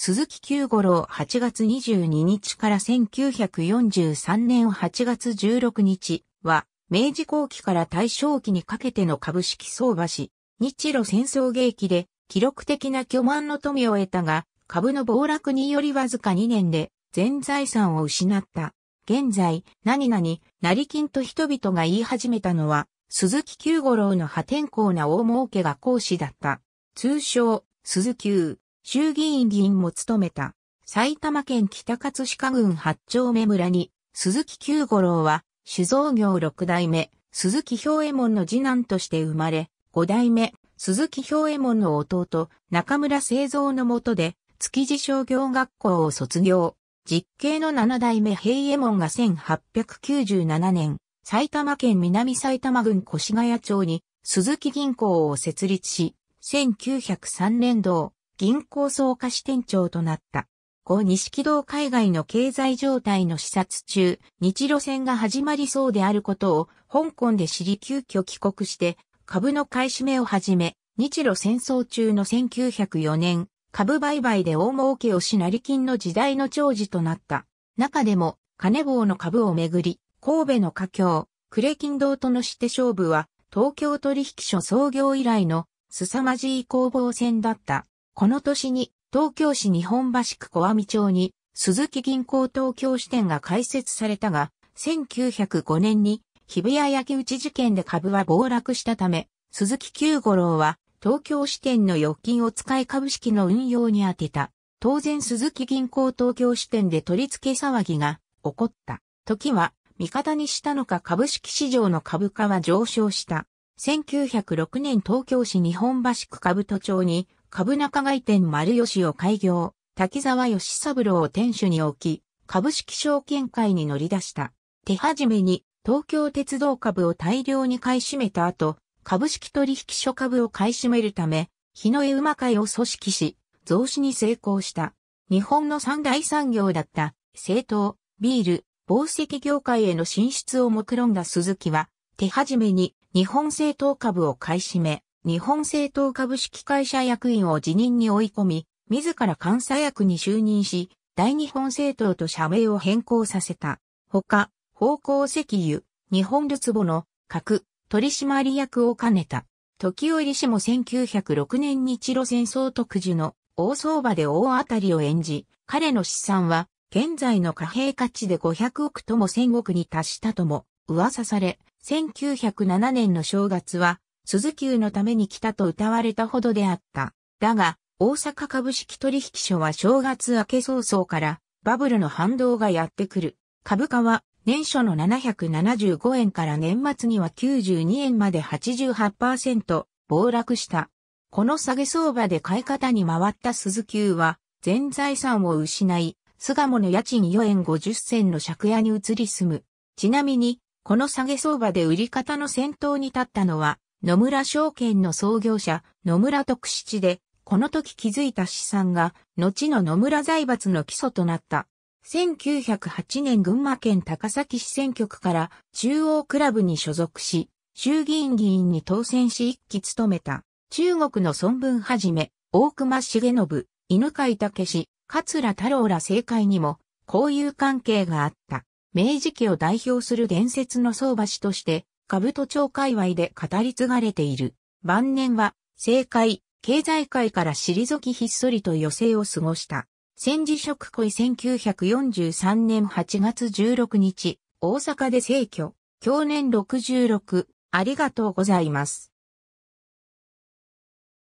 鈴木九五郎8月22日から1943年8月16日は、明治後期から大正期にかけての株式相場し、日露戦争芸期で記録的な巨万の富を得たが、株の暴落によりわずか2年で全財産を失った。現在、何々、成金と人々が言い始めたのは、鈴木九五郎の破天荒な大儲けが講師だった。通称、鈴九。衆議院議員も務めた。埼玉県北葛飾郡八丁目村に、鈴木久五郎は、酒造業六代目、鈴木兵衛門の次男として生まれ、五代目、鈴木兵衛門の弟、中村製造の下で、築地商業学校を卒業。実刑の七代目平衛門が1897年、埼玉県南埼玉郡越谷町に鈴木銀行を設立し、1903年度、銀行総貸支店長となった。後、西錦道海外の経済状態の視察中、日露戦が始まりそうであることを、香港で知り急遽帰国して、株の買い占めをはじめ、日露戦争中の1904年、株売買で大儲けをしなり金の時代の長寿となった。中でも、金棒の株をめぐり、神戸の華僑、呉金堂とのして勝負は、東京取引所創業以来の、凄まじい攻防戦だった。この年に東京市日本橋区小網町に鈴木銀行東京支店が開設されたが、1905年に日比谷焼き打ち事件で株は暴落したため、鈴木九五郎は東京支店の預金を使い株式の運用に充てた。当然鈴木銀行東京支店で取り付け騒ぎが起こった。時は味方にしたのか株式市場の株価は上昇した。1906年東京市日本橋区株都町に株中外店丸吉を開業、滝沢義三郎を店主に置き、株式証券会に乗り出した。手始めに東京鉄道株を大量に買い占めた後、株式取引所株を買い占めるため、日の絵馬会を組織し、増資に成功した。日本の三大産業だった政党、ビール、宝石業界への進出を目論んだ鈴木は、手始めに日本政党株を買い占め、日本政党株式会社役員を辞任に追い込み、自ら監査役に就任し、大日本政党と社名を変更させた。ほか、方向石油、日本ルツボの核、取締役を兼ねた。時折氏も1906年日露戦争特需の大相場で大当たりを演じ、彼の資産は現在の貨幣価値で500億とも1000億に達したとも噂され、1907年の正月は鈴宮のために来たと歌われたほどであった。だが、大阪株式取引所は正月明け早々からバブルの反動がやってくる。株価は年初の775円から年末には92円まで88%暴落した。この下げ相場で買い方に回った鈴木は全財産を失い、巣鴨の家賃4円50銭の借家に移り住む。ちなみに、この下げ相場で売り方の先頭に立ったのは、野村証券の創業者、野村徳七で、この時気づいた資産が、後の野村財閥の基礎となった。1908年群馬県高崎市選挙区から中央クラブに所属し、衆議院議員に当選し一期務めた。中国の孫文はじめ、大隈重信、犬飼武氏、桂太郎ら政界にも、交友関係があった。明治期を代表する伝説の相場師として、兜町界隈で語り継がれている。晩年は、政界、経済界から退きひっそりと余生を過ごした。戦時食恋1943年8月16日、大阪で逝去。去年66、ありがとうございます。